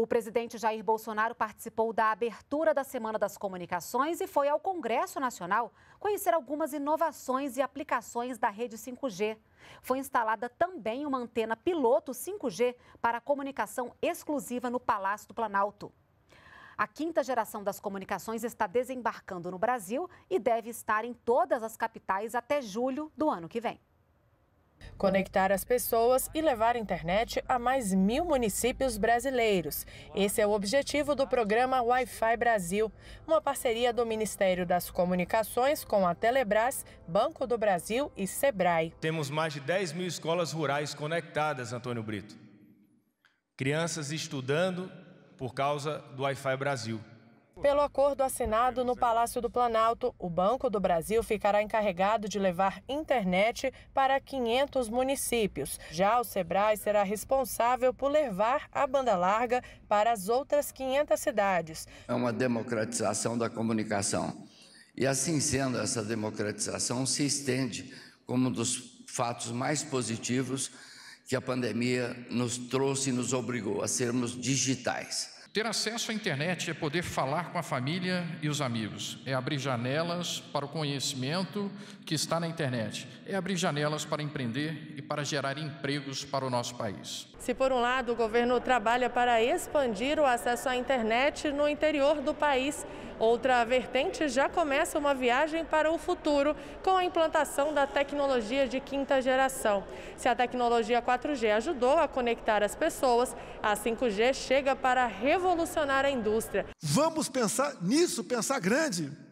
O presidente Jair Bolsonaro participou da abertura da Semana das Comunicações e foi ao Congresso Nacional conhecer algumas inovações e aplicações da rede 5G. Foi instalada também uma antena piloto 5G para comunicação exclusiva no Palácio do Planalto. A quinta geração das comunicações está desembarcando no Brasil e deve estar em todas as capitais até julho do ano que vem. Conectar as pessoas e levar internet a mais mil municípios brasileiros. Esse é o objetivo do programa Wi-Fi Brasil, uma parceria do Ministério das Comunicações com a Telebrás, Banco do Brasil e Sebrae. Temos mais de 10 mil escolas rurais conectadas, Antônio Brito. Crianças estudando por causa do Wi-Fi Brasil. Pelo acordo assinado no Palácio do Planalto, o Banco do Brasil ficará encarregado de levar internet para 500 municípios. Já o Sebrae será responsável por levar a banda larga para as outras 500 cidades. É uma democratização da comunicação. E assim sendo, essa democratização se estende como um dos fatos mais positivos que a pandemia nos trouxe e nos obrigou a sermos digitais. Ter acesso à internet é poder falar com a família e os amigos, é abrir janelas para o conhecimento que está na internet, é abrir janelas para empreender e para gerar empregos para o nosso país. Se, por um lado, o governo trabalha para expandir o acesso à internet no interior do país, outra vertente já começa uma viagem para o futuro com a implantação da tecnologia de quinta geração. Se a tecnologia 4G ajudou a conectar as pessoas, a 5G chega para revolucionar revolucionar a indústria. Vamos pensar nisso, pensar grande.